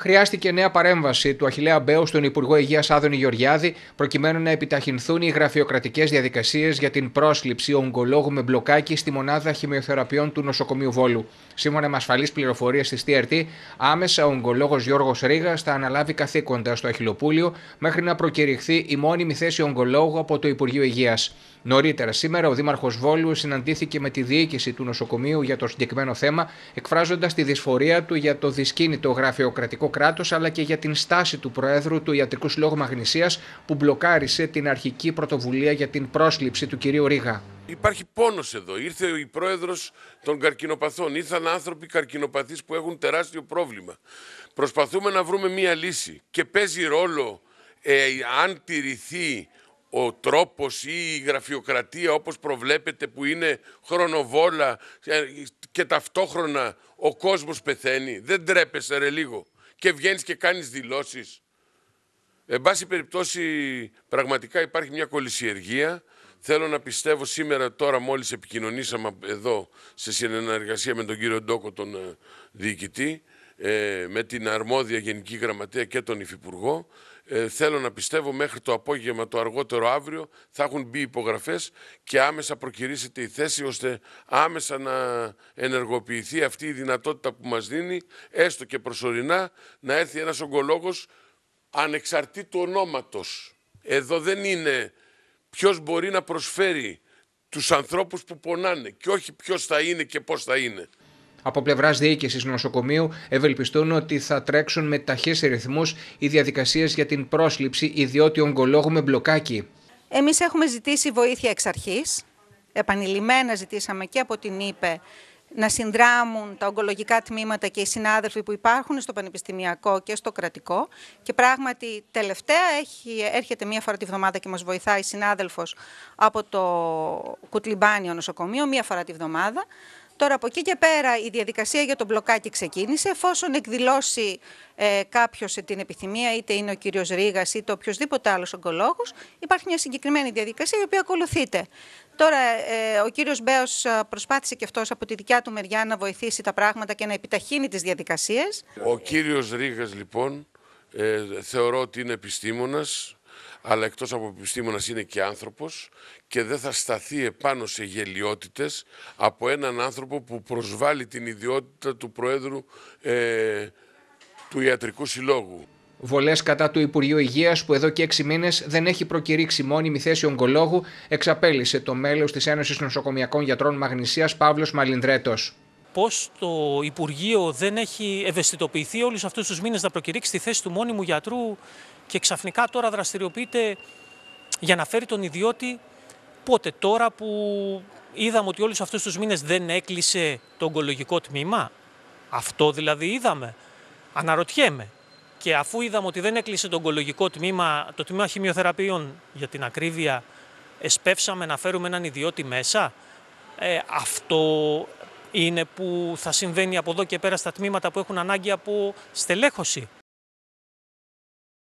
χρειάστηκε νέα παρέμβαση του Αχιλέα Μπέου στον Υπουργό Υγείας Άδωνη Γεωργιάδη, προκειμένου να επιταχυνθούν οι γραφειοκρατικές διαδικασίες για την πρόσληψη ογκολόγου με μπλοκάκι στη μονάδα χημειοθεραπείων του νοσοκομείου Βόλου. Σύμφωνα με ασφαλείς πληροφορίες της TRT, άμεσα ο ογκολόγος Γιώργος Ρίγα θα αναλάβει καθήκοντα στο Αχυλοπούλιο μέχρι να προκηρυχθεί η μόνιμη θέση ογκολόγου από το Υπουργείο Υγείας. Νωρίτερα σήμερα, ο Δήμαρχος Βόλου συναντήθηκε με τη διοίκηση του νοσοκομείου για το συγκεκριμένο θέμα, εκφράζοντας τη δυσφορία του για το δυσκίνητο γραφειοκρατικό αλλά και για την στάση του Προέδρου του Ιατρικού Συλλόγου Μαγνησίας που μπλοκάρισε την αρχική πρωτοβουλία για την πρόσληψη του κυρίου Ρίγα. Υπάρχει πόνος εδώ. Ήρθε η πρόεδρος των καρκινοπαθών. Ήρθαν άνθρωποι καρκινοπαθείς που έχουν τεράστιο πρόβλημα. Προσπαθούμε να βρούμε μία λύση. Και παίζει ρόλο ε, αν τηρηθεί ο τρόπος ή η γραφειοκρατία όπως προβλέπετε που είναι χρονοβόλα ε, και ταυτόχρονα ο κόσμος πεθαίνει. Δεν τρέπεσε ρε λίγο και βγαίνεις και κάνεις δηλώσεις. Εν πάση περιπτώσει, πραγματικά υπάρχει μια κολυσιεργία. Θέλω να πιστεύω σήμερα, τώρα μόλις επικοινωνήσαμε εδώ σε συνεργασία με τον κύριο Ντόκο, τον ε, διοικητή, ε, με την αρμόδια Γενική Γραμματεία και τον Υφυπουργό. Ε, θέλω να πιστεύω μέχρι το απόγευμα, το αργότερο αύριο, θα έχουν μπει υπογραφές και άμεσα προκυρήσετε η θέση ώστε άμεσα να ενεργοποιηθεί αυτή η δυνατότητα που μας δίνει, έστω και προσωρινά, να έρθει ένας ογκολόγος ανεξαρτήτου ονόματος. Εδώ δεν είναι ποιος μπορεί να προσφέρει τους ανθρώπους που πονάνε και όχι ποιος θα είναι και πώς θα είναι. Από πλευράς διοίκησης νοσοκομείου ευελπιστούν ότι θα τρέξουν με ταχύς ρυθμούς οι διαδικασίες για την πρόσληψη ιδιώτη ογκολόγου με μπλοκάκι. Εμείς έχουμε ζητήσει βοήθεια εξ αρχής. Επανειλημμένα ζητήσαμε και από την ΥΠΕ να συνδράμουν τα ογκολογικά τμήματα και οι συνάδελφοι που υπάρχουν στο πανεπιστημιακό και στο κρατικό. Και πράγματι, τελευταία έχει, έρχεται μία φορά τη βδομάδα και μας βοηθάει συνάδελφος από το Κουτλιμπάνιο νοσοκομείο, μία φορά τη βδομάδα. Τώρα από εκεί και πέρα η διαδικασία για τον μπλοκάκι ξεκίνησε. Εφόσον εκδηλώσει ε, κάποιος την επιθυμία, είτε είναι ο κύριος Ρήγας είτε οποιοδήποτε άλλος ογκολόγος, υπάρχει μια συγκεκριμένη διαδικασία η οποία ακολουθείται. Τώρα, ε, ο κύριος Μπέος ε, προσπάθησε και αυτός από τη δικιά του μεριά να βοηθήσει τα πράγματα και να επιταχύνει τις διαδικασίες. Ο κύριος Ρήγας, λοιπόν, ε, θεωρώ ότι είναι επιστήμονας, αλλά εκτός από επιστήμονας είναι και άνθρωπος και δεν θα σταθεί επάνω σε γελιότητες από έναν άνθρωπο που προσβάλλει την ιδιότητα του Προέδρου ε, του Ιατρικού Συλλόγου. Βολές κατά του Υπουργείου Υγείας, που εδώ και έξι μήνες δεν έχει προκηρύξει μόνιμη θέση ογκολόγου, εξαπέλυσε το μέλος της Ένωσης Νοσοκομιακών Γιατρών Μαγνησίας Παύλος Μαλινδρέτος. Πώς το Υπουργείο δεν έχει ευαισθητοποιηθεί όλους αυτούς τους μήνες να προκηρύξει τη θέση του μόνιμου γιατρού και ξαφνικά τώρα δραστηριοποιείται για να φέρει τον ιδιώτη πότε τώρα που είδαμε ότι όλους αυτούς τους μήνες δεν έκλεισε το ογκολογικό τμήμα. Αυτό δηλαδή είδαμε. Αναρωτιέμαι. Και αφού είδαμε ότι δεν έκλεισε το ογκολογικό τμήμα, το τμήμα χημειοθεραπείων για την ακρίβεια, εσπεύσαμε να φέρουμε έναν ιδιώτη μέσα. Ε, αυτό είναι που θα συμβαίνει από εδώ και πέρα στα τμήματα που έχουν ανάγκη από στελέχωση.